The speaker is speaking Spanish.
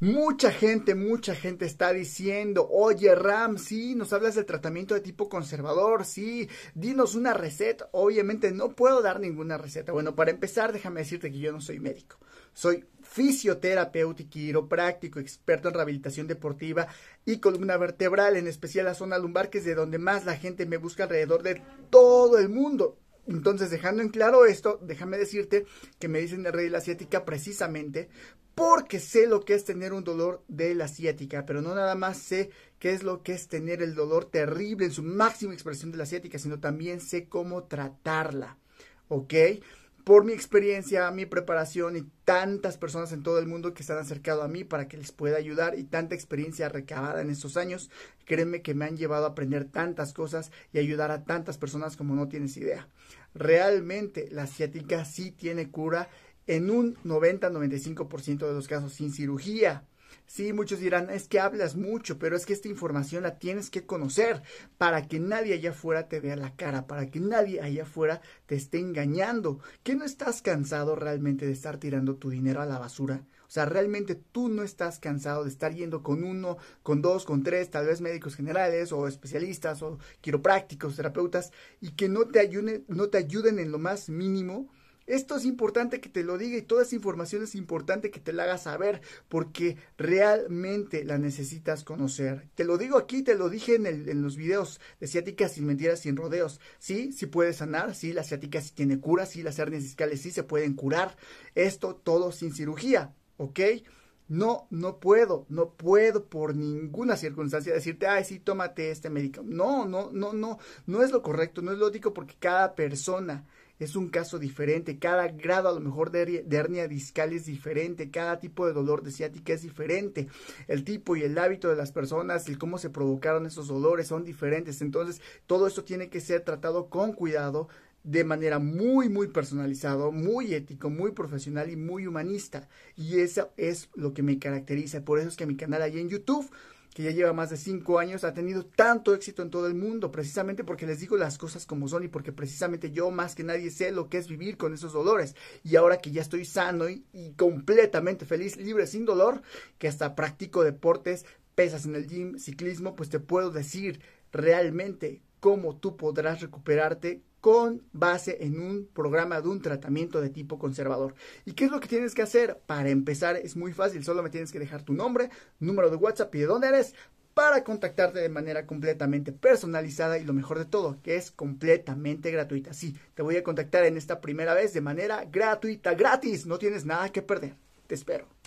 Mucha gente, mucha gente está diciendo, oye Ram, sí, nos hablas del tratamiento de tipo conservador, sí, dinos una receta. Obviamente no puedo dar ninguna receta. Bueno, para empezar, déjame decirte que yo no soy médico. Soy fisioterapeuta y quiropráctico, experto en rehabilitación deportiva y columna vertebral, en especial la zona lumbar, que es de donde más la gente me busca alrededor de todo el mundo. Entonces, dejando en claro esto, déjame decirte que me dicen de rey de la asiática precisamente porque sé lo que es tener un dolor de la asiática, pero no nada más sé qué es lo que es tener el dolor terrible en su máxima expresión de la asiática, sino también sé cómo tratarla. ¿Ok? por mi experiencia, mi preparación y tantas personas en todo el mundo que se han acercado a mí para que les pueda ayudar y tanta experiencia recabada en estos años, créeme que me han llevado a aprender tantas cosas y ayudar a tantas personas como no tienes idea. Realmente la ciática sí tiene cura en un 90-95% de los casos sin cirugía. Sí, muchos dirán, es que hablas mucho, pero es que esta información la tienes que conocer para que nadie allá afuera te vea la cara, para que nadie allá afuera te esté engañando. ¿Que no estás cansado realmente de estar tirando tu dinero a la basura? O sea, realmente tú no estás cansado de estar yendo con uno, con dos, con tres, tal vez médicos generales o especialistas o quiroprácticos, terapeutas, y que no te ayuden, no te ayuden en lo más mínimo esto es importante que te lo diga y toda esa información es importante que te la hagas saber porque realmente la necesitas conocer. Te lo digo aquí, te lo dije en, el, en los videos de ciática sin mentiras, sin rodeos. Sí, sí puede sanar, sí, la ciática sí tiene cura, sí, las hernias discales sí se pueden curar. Esto todo sin cirugía, ¿ok? No, no puedo, no puedo por ninguna circunstancia decirte, ay, sí, tómate este médico No, no, no, no, no es lo correcto, no es lógico porque cada persona es un caso diferente, cada grado a lo mejor de, hernia discal es diferente, cada tipo de dolor de ciática es diferente, el tipo y el hábito de las personas, el cómo se provocaron esos dolores son diferentes, entonces todo esto tiene que ser tratado con cuidado de manera muy, muy personalizado, muy ético, muy profesional y muy humanista. Y eso es lo que me caracteriza. Por eso es que mi canal ahí en YouTube que ya lleva más de cinco años, ha tenido tanto éxito en todo el mundo, precisamente porque les digo las cosas como son y porque precisamente yo más que nadie sé lo que es vivir con esos dolores. Y ahora que ya estoy sano y, completamente feliz, libre, sin dolor, que hasta practico deportes, pesas en el gym, ciclismo, pues te puedo decir realmente cómo tú podrás recuperarte con base en un programa de un tratamiento de tipo conservador. ¿Y qué es lo que tienes que hacer? Para empezar es muy fácil, solo me tienes que dejar tu nombre, número de WhatsApp y de dónde eres para contactarte de manera completamente personalizada y lo mejor de todo, que es completamente gratuita. Sí, te voy a contactar en esta primera vez de manera gratuita, gratis, no tienes nada que perder. Te espero.